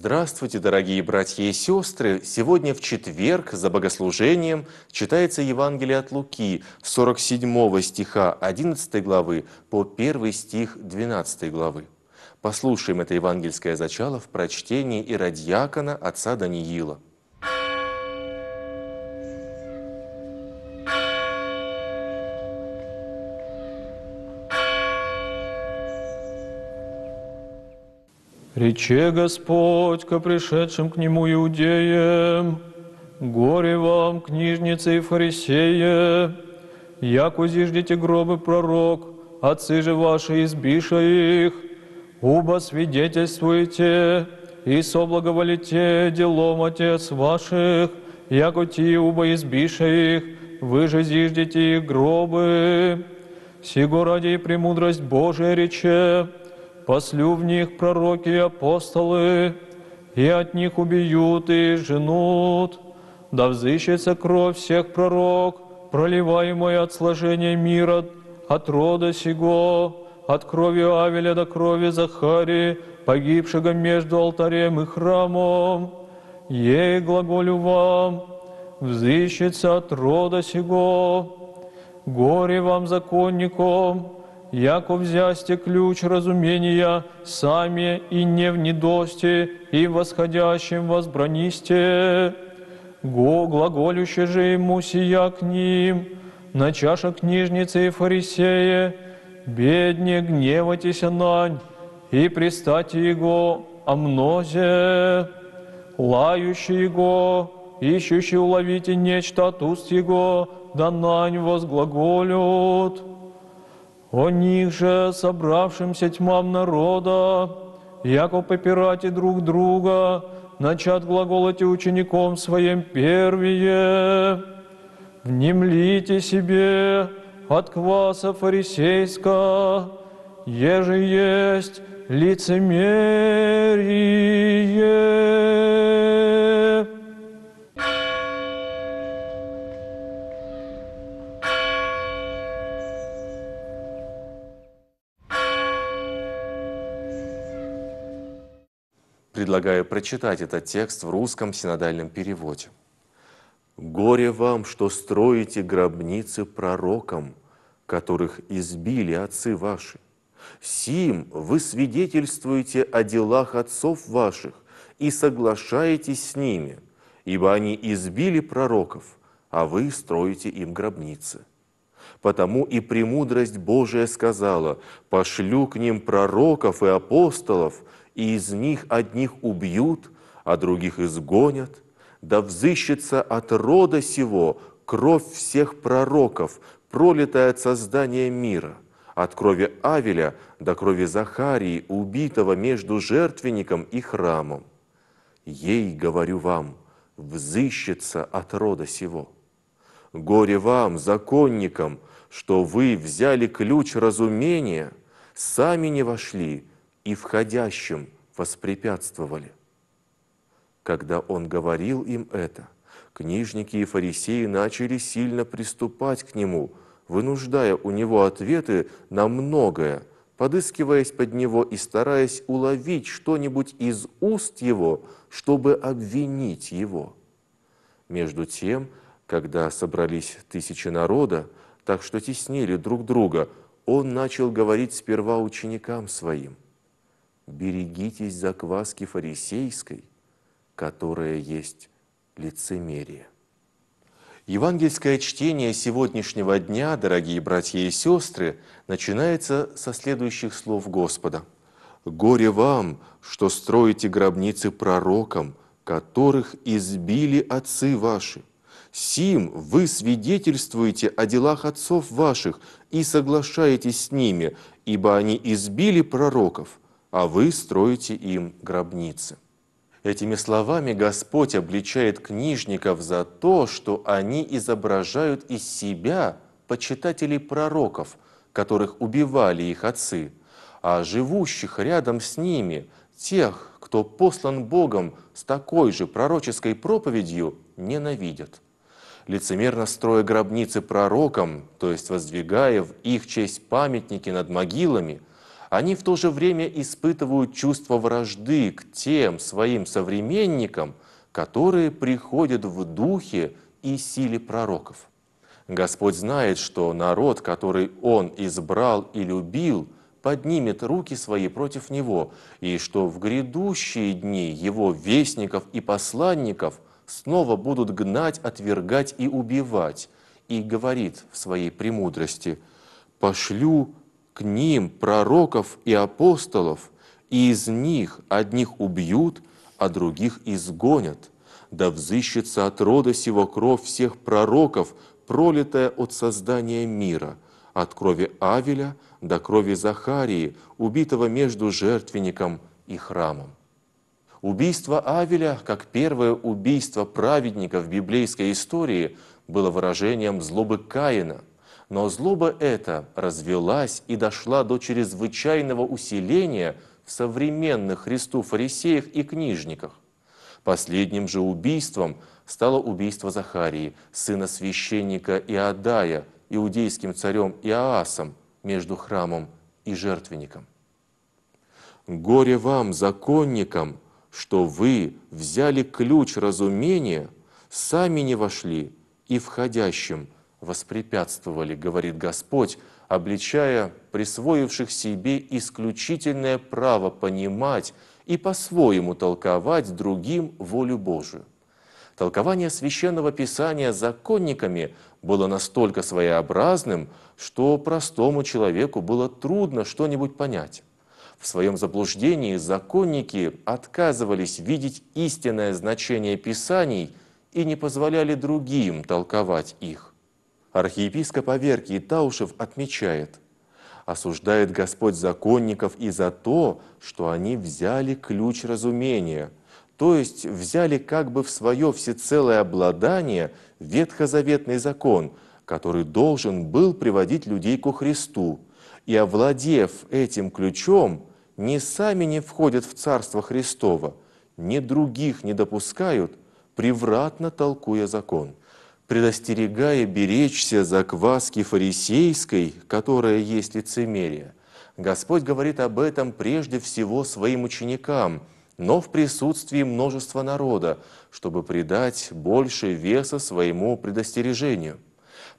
Здравствуйте, дорогие братья и сестры! Сегодня в четверг за богослужением читается Евангелие от Луки, 47 стиха 11 главы по 1 стих 12 главы. Послушаем это евангельское зачало в прочтении иродьякона отца Даниила – Рече Господь ко пришедшим к Нему иудеям, горе вам, книжницы и фарисеи, як узиждите гробы пророк, отцы же ваши избиша их, уба свидетельствуете и соблаговолите делом отец ваших, як ути уба избиша их, вы же зиждите их гробы. Сего ради и премудрость Божия рече, Послю в них пророки и апостолы, и от них убьют и женут. Да взыщется кровь всех пророк, проливаемая от сложения мира, от рода сего, от крови Авеля до крови Захари, погибшего между алтарем и храмом. Ей глаголю вам, взыщется от рода сего, горе вам, законникам, яко взясте ключ разумения, сами и не в недости, и восходящим возбранисте. Го глаголюще же ему сия к ним, на чаша книжницы и фарисея, бедне гневайтесь нань, и пристати его о мнозе, лающий его, ищущий уловите нечто от уст его, да нань возглаголют. О них же, собравшимся тьмам народа, яко попирати друг друга, начат глаголоте учеником своим первие. Внемлите себе от кваса фарисейска, еже есть лицемерие. Предлагаю прочитать этот текст в русском синодальном переводе. «Горе вам, что строите гробницы пророкам, которых избили отцы ваши. Сим вы свидетельствуете о делах отцов ваших и соглашаетесь с ними, ибо они избили пророков, а вы строите им гробницы. Потому и премудрость Божия сказала, пошлю к ним пророков и апостолов – и из них одних убьют, а других изгонят, да взыщется от рода сего кровь всех пророков, пролитая от создания мира, от крови Авеля до крови Захарии, убитого между жертвенником и храмом. Ей, говорю вам, взыщется от рода сего. Горе вам, законникам, что вы взяли ключ разумения, сами не вошли – и входящим воспрепятствовали. Когда он говорил им это, книжники и фарисеи начали сильно приступать к нему, вынуждая у него ответы на многое, подыскиваясь под него и стараясь уловить что-нибудь из уст его, чтобы обвинить его. Между тем, когда собрались тысячи народа, так что теснили друг друга, он начал говорить сперва ученикам своим – берегитесь закваски фарисейской, которая есть лицемерие. Евангельское чтение сегодняшнего дня, дорогие братья и сестры, начинается со следующих слов Господа. «Горе вам, что строите гробницы пророкам, которых избили отцы ваши. Сим вы свидетельствуете о делах отцов ваших и соглашаетесь с ними, ибо они избили пророков» а вы строите им гробницы». Этими словами Господь обличает книжников за то, что они изображают из себя почитателей пророков, которых убивали их отцы, а живущих рядом с ними, тех, кто послан Богом с такой же пророческой проповедью, ненавидят. Лицемерно строя гробницы пророкам, то есть воздвигая в их честь памятники над могилами – они в то же время испытывают чувство вражды к тем своим современникам, которые приходят в духе и силе пророков. Господь знает, что народ, который Он избрал и любил, поднимет руки свои против Него, и что в грядущие дни Его вестников и посланников снова будут гнать, отвергать и убивать. И говорит в своей премудрости, «Пошлю к ним пророков и апостолов, и из них одних убьют, а других изгонят. Да взыщется от рода сего кровь всех пророков, пролитая от создания мира, от крови Авеля до крови Захарии, убитого между жертвенником и храмом. Убийство Авеля, как первое убийство праведника в библейской истории, было выражением злобы Каина – но злоба эта развелась и дошла до чрезвычайного усиления в современных Христу фарисеях и книжниках. Последним же убийством стало убийство Захарии, сына священника Иадая, иудейским царем Иоасом, между храмом и жертвенником. «Горе вам, законникам, что вы взяли ключ разумения, сами не вошли и входящим – воспрепятствовали, говорит Господь, обличая присвоивших себе исключительное право понимать и по-своему толковать другим волю Божию. Толкование священного писания законниками было настолько своеобразным, что простому человеку было трудно что-нибудь понять. В своем заблуждении законники отказывались видеть истинное значение писаний и не позволяли другим толковать их. Архиепископ Аверкий Таушев отмечает, «Осуждает Господь законников и за то, что они взяли ключ разумения, то есть взяли как бы в свое всецелое обладание ветхозаветный закон, который должен был приводить людей ко Христу, и, овладев этим ключом, ни сами не входят в Царство Христово, ни других не допускают, превратно толкуя закон» предостерегая беречься закваски фарисейской, которая есть лицемерие. Господь говорит об этом прежде всего своим ученикам, но в присутствии множества народа, чтобы придать больше веса своему предостережению.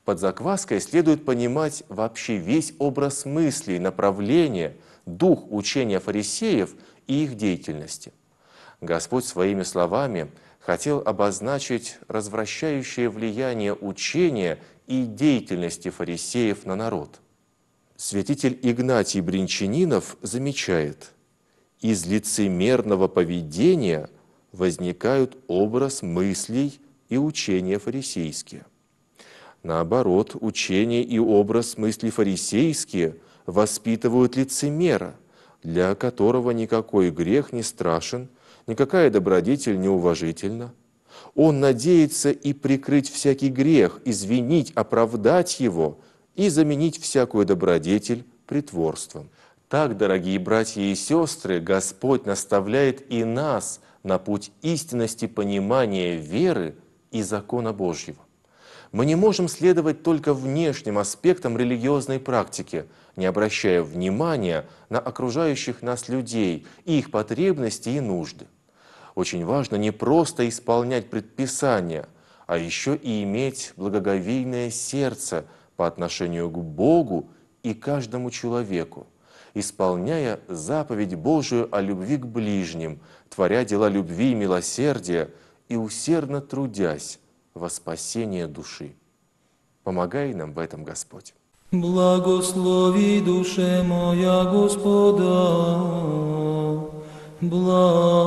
Под закваской следует понимать вообще весь образ мыслей, направления, дух учения фарисеев и их деятельности. Господь своими словами – хотел обозначить развращающее влияние учения и деятельности фарисеев на народ. Святитель Игнатий Бринчанинов замечает, из лицемерного поведения возникают образ мыслей и учения фарисейские. Наоборот, учение и образ мыслей фарисейские воспитывают лицемера, для которого никакой грех не страшен – никакая добродетель неуважительна. Он надеется и прикрыть всякий грех, извинить, оправдать его и заменить всякую добродетель притворством. Так, дорогие братья и сестры, Господь наставляет и нас на путь истинности понимания веры и закона Божьего. Мы не можем следовать только внешним аспектам религиозной практики, не обращая внимания на окружающих нас людей, их потребности и нужды. Очень важно не просто исполнять предписания, а еще и иметь благоговейное сердце по отношению к Богу и каждому человеку, исполняя заповедь Божию о любви к ближним, творя дела любви и милосердия и усердно трудясь во спасение души. Помогай нам в этом, Господь. Благослови душе моя Господа, благо.